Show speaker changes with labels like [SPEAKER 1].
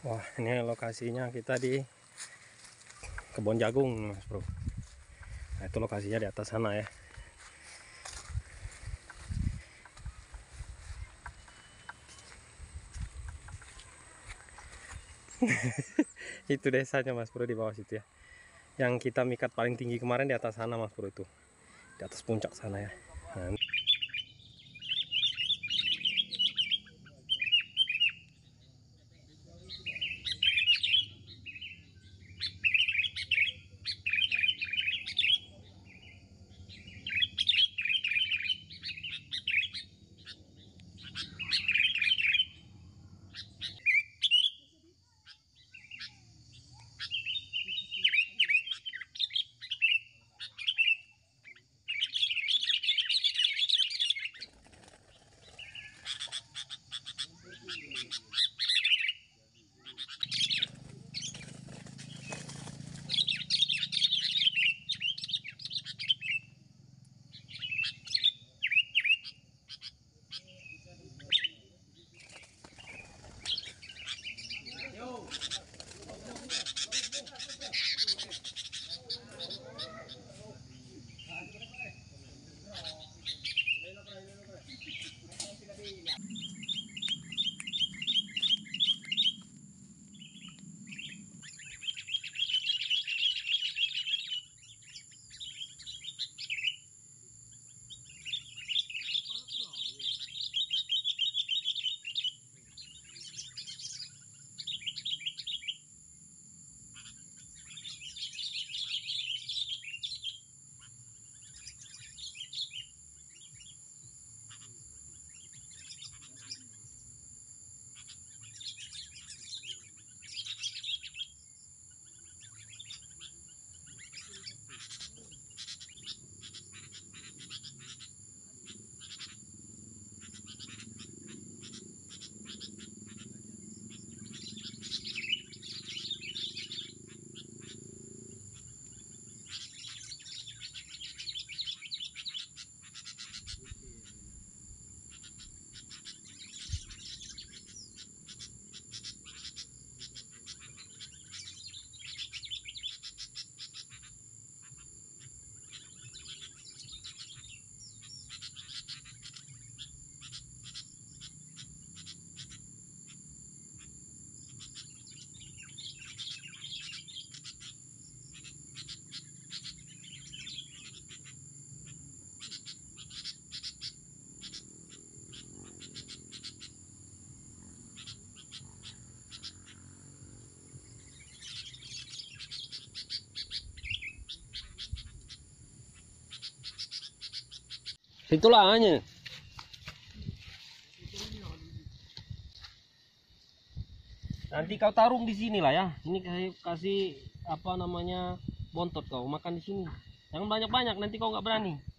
[SPEAKER 1] Wah ini lokasinya kita di kebun jagung mas bro. Nah itu lokasinya di atas sana ya. itu desanya mas bro di bawah situ ya. Yang kita mikat paling tinggi kemarin di atas sana mas bro itu. Di atas puncak sana ya. Nah, hanya Nanti kau tarung di sini lah ya. Ini kasih kasih apa namanya bontot kau makan di sini. Yang banyak-banyak nanti kau nggak berani.